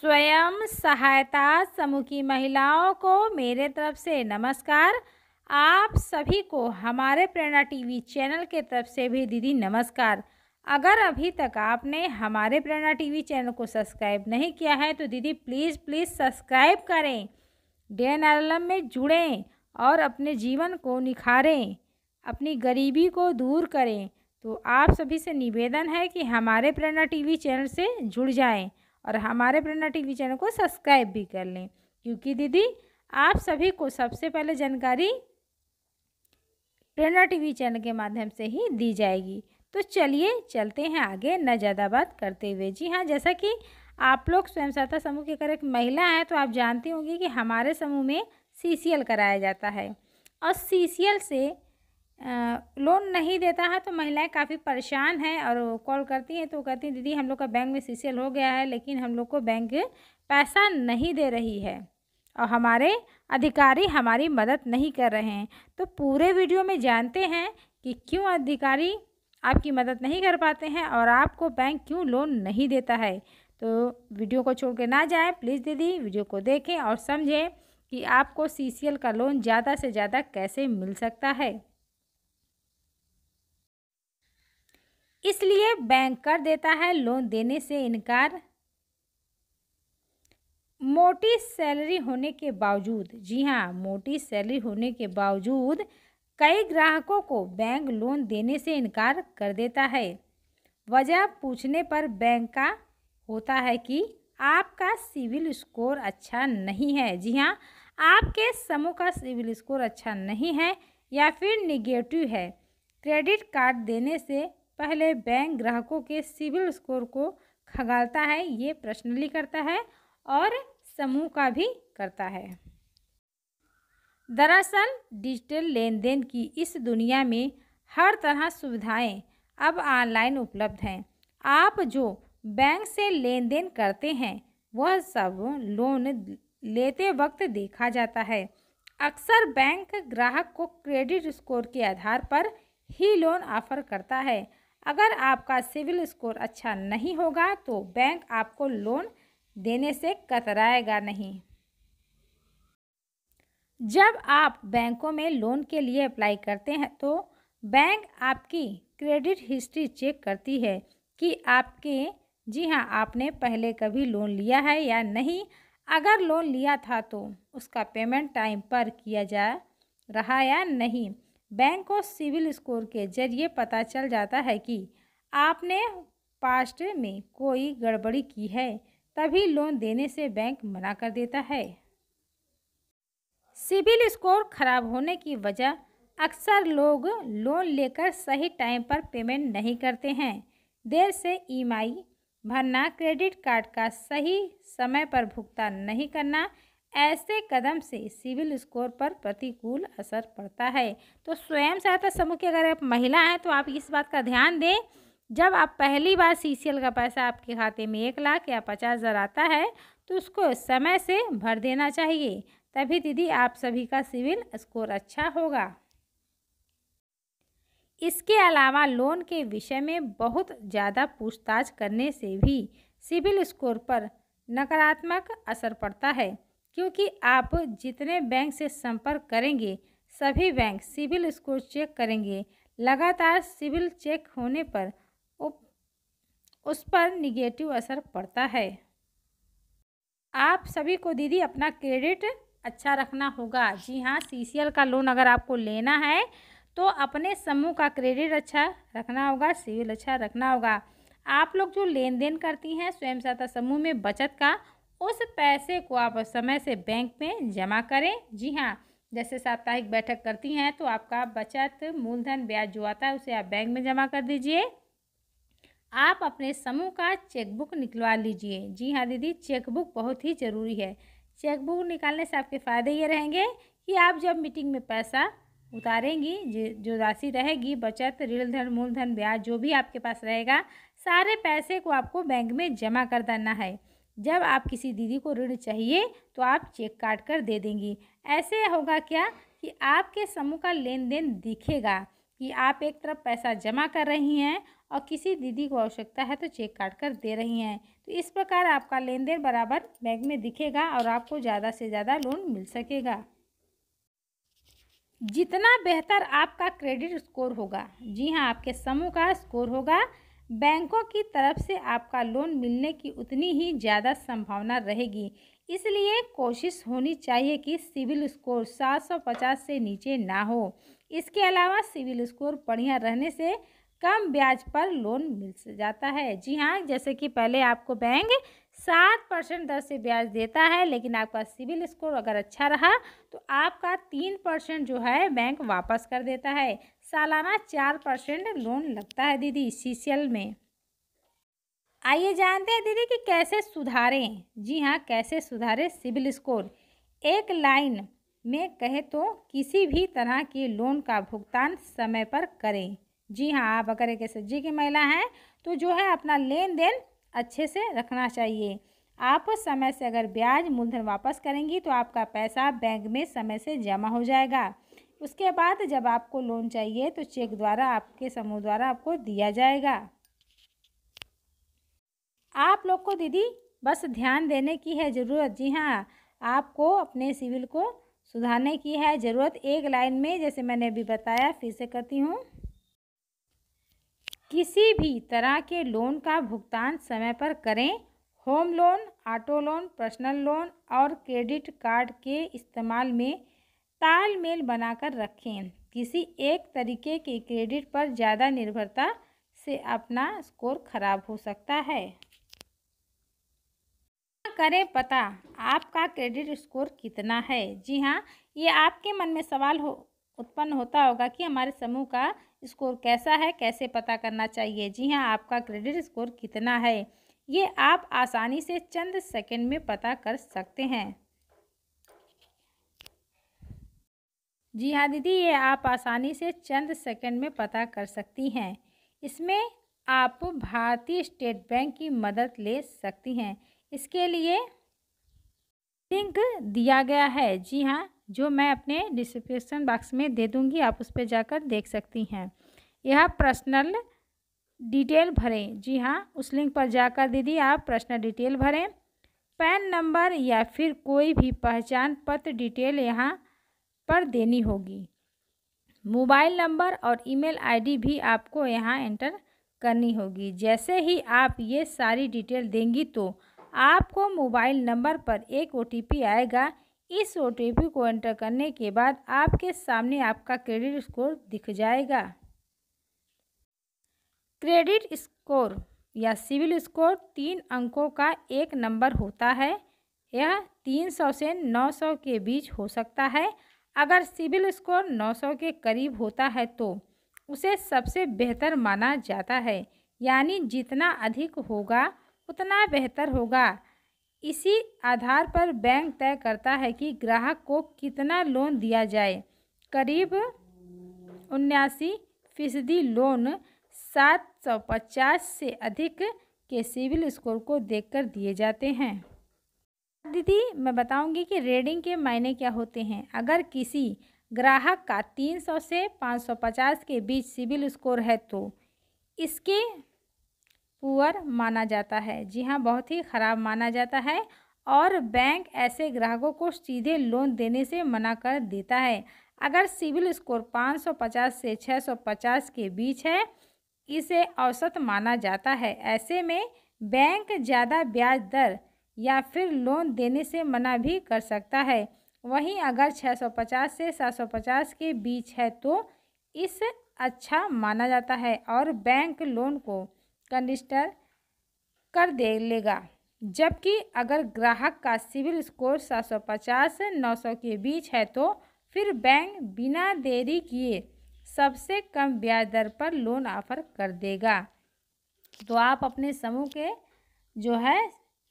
स्वयं सहायता समूह की महिलाओं को मेरे तरफ से नमस्कार आप सभी को हमारे प्रेरणा टीवी चैनल के तरफ से भी दीदी नमस्कार अगर अभी तक आपने हमारे प्रेरणा टीवी चैनल को सब्सक्राइब नहीं किया है तो दीदी प्लीज़ प्लीज़ सब्सक्राइब करें डे एन में जुड़ें और अपने जीवन को निखारें अपनी गरीबी को दूर करें तो आप सभी से निवेदन है कि हमारे प्रेरणा टीवी चैनल से जुड़ जाएं और हमारे प्रेरणा टीवी चैनल को सब्सक्राइब भी कर लें क्योंकि दीदी आप सभी को सबसे पहले जानकारी प्रेरणा टीवी चैनल के माध्यम से ही दी जाएगी तो चलिए चलते हैं आगे न ज़्यादा बात करते हुए जी हाँ जैसा कि आप लोग स्वयं सहायता समूह की अगर एक महिला हैं तो आप जानती होंगी कि हमारे समूह में सी कराया जाता है और सी से लोन नहीं देता है तो महिलाएं काफ़ी परेशान हैं और कॉल करती हैं तो कहती हैं दीदी हम लोग का बैंक में सी हो गया है लेकिन हम लोग को बैंक पैसा नहीं दे रही है और हमारे अधिकारी हमारी मदद नहीं कर रहे हैं तो पूरे वीडियो में जानते हैं कि क्यों अधिकारी आपकी मदद नहीं कर पाते हैं और आपको बैंक क्यों लोन नहीं देता है तो वीडियो को छोड़ के ना जाए प्लीज़ दीदी वीडियो को देखें और समझें कि आपको सी का लोन ज़्यादा से ज़्यादा कैसे मिल सकता है इसलिए बैंक कर देता है लोन देने से इनकार मोटी सैलरी होने के बावजूद जी हाँ मोटी सैलरी होने के बावजूद कई ग्राहकों को बैंक लोन देने से इनकार कर देता है वजह पूछने पर बैंक का होता है कि आपका सिविल स्कोर अच्छा नहीं है जी हाँ आपके समूह का सिविल स्कोर अच्छा नहीं है या फिर निगेटिव है क्रेडिट कार्ड देने से पहले बैंक ग्राहकों के सिविल स्कोर को खंगालता है ये पर्सनली करता है और समूह का भी करता है दरअसल डिजिटल लेन देन की इस दुनिया में हर तरह सुविधाएं अब ऑनलाइन उपलब्ध हैं आप जो बैंक से लेन देन करते हैं वह सब लोन लेते वक्त देखा जाता है अक्सर बैंक ग्राहक को क्रेडिट स्कोर के आधार पर ही लोन ऑफर करता है अगर आपका सिविल स्कोर अच्छा नहीं होगा तो बैंक आपको लोन देने से कतराएगा नहीं जब आप बैंकों में लोन के लिए अप्लाई करते हैं तो बैंक आपकी क्रेडिट हिस्ट्री चेक करती है कि आपके जी हाँ आपने पहले कभी लोन लिया है या नहीं अगर लोन लिया था तो उसका पेमेंट टाइम पर किया जा रहा या नहीं बैंक और सिविल स्कोर के जरिए पता चल जाता है कि आपने पास्ट में कोई गड़बड़ी की है तभी लोन देने से बैंक मना कर देता है सिविल स्कोर खराब होने की वजह अक्सर लोग लोन लेकर सही टाइम पर पेमेंट नहीं करते हैं देर से ईएमआई भरना क्रेडिट कार्ड का सही समय पर भुगतान नहीं करना ऐसे कदम से सिविल स्कोर पर प्रतिकूल असर पड़ता है तो स्वयं सहायता समूह की अगर आप महिला हैं तो आप इस बात का ध्यान दें जब आप पहली बार सी का पैसा आपके खाते में एक लाख या पचास हज़ार आता है तो उसको समय से भर देना चाहिए तभी दीदी आप सभी का सिविल स्कोर अच्छा होगा इसके अलावा लोन के विषय में बहुत ज़्यादा पूछताछ करने से भी सिविल स्कोर पर नकारात्मक असर पड़ता है क्योंकि आप जितने बैंक से संपर्क करेंगे सभी बैंक सिविल स्कोर चेक करेंगे लगातार सिविल चेक होने पर उस पर निगेटिव असर पड़ता है आप सभी को दीदी अपना क्रेडिट अच्छा रखना होगा जी हाँ सी का लोन अगर आपको लेना है तो अपने समूह का क्रेडिट अच्छा रखना होगा सिविल अच्छा रखना होगा आप लोग जो लेन देन करती हैं स्वयं सहायता समूह में बचत का उस पैसे को आप समय से बैंक में जमा करें जी हाँ जैसे साप्ताहिक बैठक करती हैं तो आपका बचत मूलधन ब्याज जो आता है उसे आप बैंक में जमा कर दीजिए आप अपने समूह का चेकबुक निकलवा लीजिए जी हाँ दीदी चेकबुक बहुत ही ज़रूरी है चेकबुक निकालने से आपके फ़ायदे ये रहेंगे कि आप जब मीटिंग में पैसा उतारेंगी जो राशि रहेगी बचत ऋण धन मूलधन ब्याज जो भी आपके पास रहेगा सारे पैसे को आपको बैंक में जमा कर देना है जब आप किसी दीदी को ऋण चाहिए तो आप चेक काट कर दे देंगी ऐसे होगा क्या कि आपके समूह का लेन देन दिखेगा कि आप एक तरफ पैसा जमा कर रही हैं और किसी दीदी को आवश्यकता है तो चेक काट कर दे रही हैं तो इस प्रकार आपका लेन देन बराबर बैंक में दिखेगा और आपको ज़्यादा से ज़्यादा लोन मिल सकेगा जितना बेहतर आपका क्रेडिट स्कोर होगा जी हाँ आपके समूह का स्कोर होगा बैंकों की तरफ से आपका लोन मिलने की उतनी ही ज़्यादा संभावना रहेगी इसलिए कोशिश होनी चाहिए कि सिविल स्कोर 750 से नीचे ना हो इसके अलावा सिविल स्कोर बढ़िया रहने से कम ब्याज पर लोन मिल जाता है जी हाँ जैसे कि पहले आपको बैंक सात परसेंट दर से ब्याज देता है लेकिन आपका सिविल स्कोर अगर अच्छा रहा तो आपका तीन परसेंट जो है बैंक वापस कर देता है सालाना चार परसेंट लोन लगता है दीदी सीसीएल में आइए जानते हैं दीदी कि कैसे सुधारें जी हाँ कैसे सुधारें सिविल स्कोर एक लाइन में कहे तो किसी भी तरह के लोन का भुगतान समय पर करें जी हाँ आप अगर एक एस की महिला हैं तो जो है अपना लेन देन अच्छे से रखना चाहिए आप समय से अगर ब्याज मूलधन वापस करेंगी तो आपका पैसा बैंक में समय से जमा हो जाएगा उसके बाद जब आपको लोन चाहिए तो चेक द्वारा आपके समूह द्वारा आपको दिया जाएगा आप लोग को दीदी बस ध्यान देने की है ज़रूरत जी हाँ आपको अपने सिविल को सुधारने की है ज़रूरत एक लाइन में जैसे मैंने अभी बताया फिर से करती हूँ किसी भी तरह के लोन का भुगतान समय पर करें home loan auto loan personal loan और क्रेडिट कार्ड के इस्तेमाल में तालमेल बनाकर रखें किसी एक तरीके के क्रेडिट पर ज़्यादा निर्भरता से अपना स्कोर खराब हो सकता है करें पता आपका क्रेडिट स्कोर कितना है जी हाँ ये आपके मन में सवाल हो उत्पन्न होता होगा कि हमारे समूह का स्कोर कैसा है कैसे पता करना चाहिए जी हाँ आपका क्रेडिट स्कोर कितना है ये आप आसानी से चंद सेकंड में पता कर सकते हैं जी हाँ दीदी ये आप आसानी से चंद सेकंड में पता कर सकती हैं इसमें आप भारतीय स्टेट बैंक की मदद ले सकती हैं इसके लिए लिंक दिया गया है जी हाँ जो मैं अपने डिस्क्रिप्शन बॉक्स में दे दूँगी आप उस पर जाकर देख सकती हैं यह पर्सनल डिटेल भरें जी हाँ उस लिंक पर जाकर दीदी आप पर्सनल डिटेल भरें पैन नंबर या फिर कोई भी पहचान पत्र डिटेल यहाँ पर देनी होगी मोबाइल नंबर और ईमेल आईडी भी आपको यहाँ एंटर करनी होगी जैसे ही आप ये सारी डिटेल देंगी तो आपको मोबाइल नंबर पर एक ओ आएगा इस ओ को एंटर करने के बाद आपके सामने आपका क्रेडिट स्कोर दिख जाएगा क्रेडिट स्कोर या सिविल स्कोर तीन अंकों का एक नंबर होता है यह तीन सौ से नौ सौ के बीच हो सकता है अगर सिविल स्कोर नौ सौ के करीब होता है तो उसे सबसे बेहतर माना जाता है यानी जितना अधिक होगा उतना बेहतर होगा इसी आधार पर बैंक तय करता है कि ग्राहक को कितना लोन दिया जाए करीब उन्यासी फीसदी लोन सात सौ पचास से अधिक के सिविल स्कोर को देखकर दिए जाते हैं दीदी मैं बताऊंगी कि रेडिंग के मायने क्या होते हैं अगर किसी ग्राहक का 300 से 550 के बीच सिविल स्कोर है तो इसके पुअर माना जाता है जी हाँ बहुत ही ख़राब माना जाता है और बैंक ऐसे ग्राहकों को सीधे लोन देने से मना कर देता है अगर सिविल स्कोर 550 से 650 के बीच है इसे औसत माना जाता है ऐसे में बैंक ज़्यादा ब्याज दर या फिर लोन देने से मना भी कर सकता है वहीं अगर 650 से 750 के बीच है तो इस अच्छा माना जाता है और बैंक लोन को कंडिस्टर कर दे लेगा जबकि अगर ग्राहक का सिविल स्कोर 750 से 900 के बीच है तो फिर बैंक बिना देरी किए सबसे कम ब्याज दर पर लोन ऑफर कर देगा तो आप अपने समूह के जो है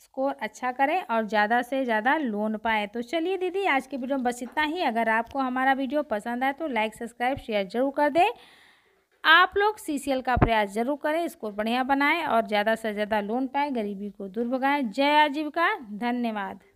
स्कोर अच्छा करें और ज़्यादा से ज़्यादा लोन पाएँ तो चलिए दीदी आज के वीडियो में बस इतना ही अगर आपको हमारा वीडियो पसंद आए तो लाइक सब्सक्राइब शेयर जरूर कर दें आप लोग सी का प्रयास जरूर करें इसको बढ़िया बनाएं और ज़्यादा से ज़्यादा लोन पाएं गरीबी को दूर भगाएं जय आजीविका धन्यवाद